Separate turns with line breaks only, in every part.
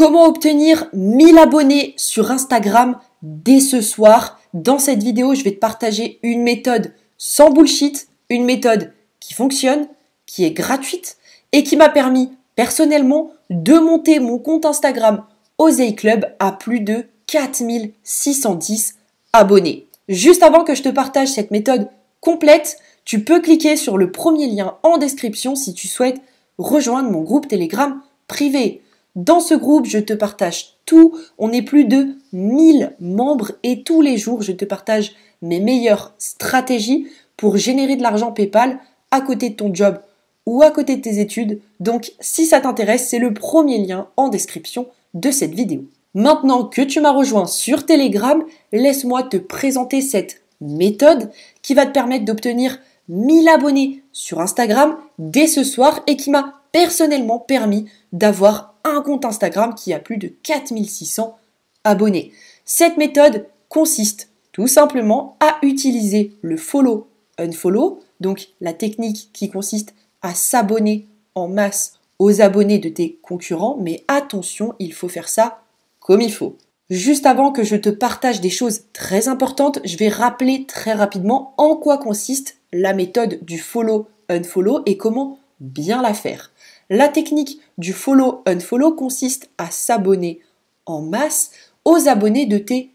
Comment obtenir 1000 abonnés sur Instagram dès ce soir Dans cette vidéo, je vais te partager une méthode sans bullshit, une méthode qui fonctionne, qui est gratuite et qui m'a permis personnellement de monter mon compte Instagram Osei Club à plus de 4610 abonnés. Juste avant que je te partage cette méthode complète, tu peux cliquer sur le premier lien en description si tu souhaites rejoindre mon groupe Telegram privé. Dans ce groupe, je te partage tout. On est plus de 1000 membres et tous les jours, je te partage mes meilleures stratégies pour générer de l'argent PayPal à côté de ton job ou à côté de tes études. Donc, si ça t'intéresse, c'est le premier lien en description de cette vidéo. Maintenant que tu m'as rejoint sur Telegram, laisse-moi te présenter cette méthode qui va te permettre d'obtenir 1000 abonnés sur Instagram dès ce soir et qui m'a personnellement permis d'avoir un compte Instagram qui a plus de 4600 abonnés. Cette méthode consiste tout simplement à utiliser le follow unfollow, donc la technique qui consiste à s'abonner en masse aux abonnés de tes concurrents, mais attention, il faut faire ça comme il faut. Juste avant que je te partage des choses très importantes, je vais rappeler très rapidement en quoi consiste la méthode du follow unfollow et comment bien la faire. La technique du follow-unfollow consiste à s'abonner en masse aux abonnés de tes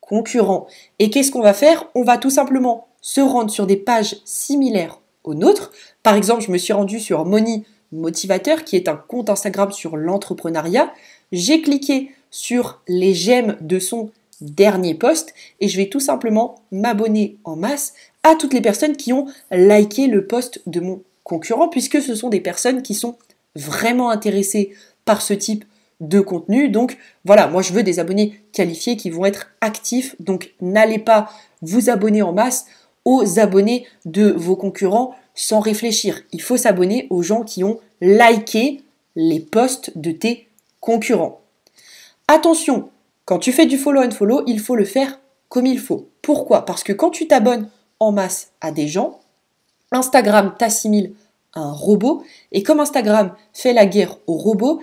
concurrents. Et qu'est-ce qu'on va faire On va tout simplement se rendre sur des pages similaires aux nôtres. Par exemple, je me suis rendu sur Money Motivateur, qui est un compte Instagram sur l'entrepreneuriat. J'ai cliqué sur les j'aime de son dernier post et je vais tout simplement m'abonner en masse à toutes les personnes qui ont liké le post de mon concurrent puisque ce sont des personnes qui sont vraiment intéressés par ce type de contenu. Donc voilà, moi je veux des abonnés qualifiés qui vont être actifs. Donc n'allez pas vous abonner en masse aux abonnés de vos concurrents sans réfléchir. Il faut s'abonner aux gens qui ont liké les posts de tes concurrents. Attention, quand tu fais du follow and follow, il faut le faire comme il faut. Pourquoi Parce que quand tu t'abonnes en masse à des gens, Instagram t'assimile un robot. Et comme Instagram fait la guerre aux robots,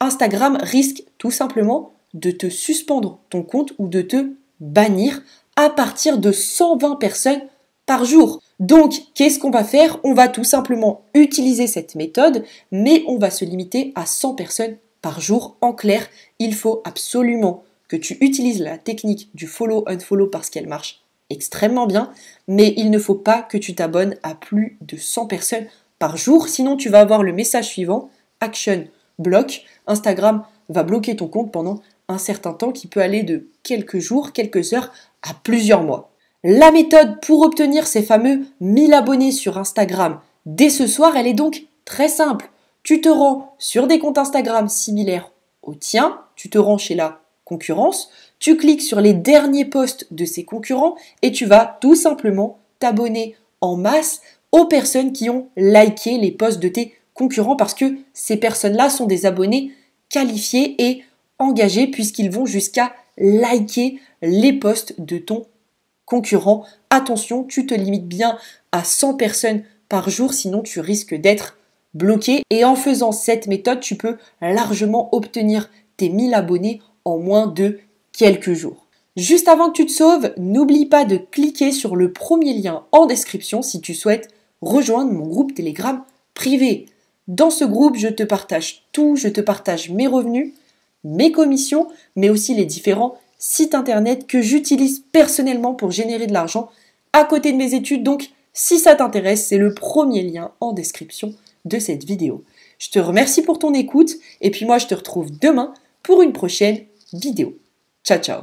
Instagram risque tout simplement de te suspendre ton compte ou de te bannir à partir de 120 personnes par jour. Donc, qu'est-ce qu'on va faire On va tout simplement utiliser cette méthode, mais on va se limiter à 100 personnes par jour. En clair, il faut absolument que tu utilises la technique du follow-unfollow parce qu'elle marche extrêmement bien, mais il ne faut pas que tu t'abonnes à plus de 100 personnes par jour, sinon tu vas avoir le message suivant, action, bloc, Instagram va bloquer ton compte pendant un certain temps qui peut aller de quelques jours, quelques heures à plusieurs mois. La méthode pour obtenir ces fameux 1000 abonnés sur Instagram dès ce soir, elle est donc très simple. Tu te rends sur des comptes Instagram similaires au tien, tu te rends chez la concurrence, tu cliques sur les derniers posts de ces concurrents et tu vas tout simplement t'abonner en masse aux personnes qui ont liké les posts de tes concurrents parce que ces personnes-là sont des abonnés qualifiés et engagés puisqu'ils vont jusqu'à liker les posts de ton concurrent. Attention, tu te limites bien à 100 personnes par jour sinon tu risques d'être bloqué et en faisant cette méthode, tu peux largement obtenir tes 1000 abonnés en moins de quelques jours. Juste avant que tu te sauves, n'oublie pas de cliquer sur le premier lien en description si tu souhaites rejoindre mon groupe Telegram privé. Dans ce groupe, je te partage tout, je te partage mes revenus, mes commissions, mais aussi les différents sites internet que j'utilise personnellement pour générer de l'argent à côté de mes études. Donc, si ça t'intéresse, c'est le premier lien en description de cette vidéo. Je te remercie pour ton écoute et puis moi je te retrouve demain pour une prochaine vidéo. Ciao ciao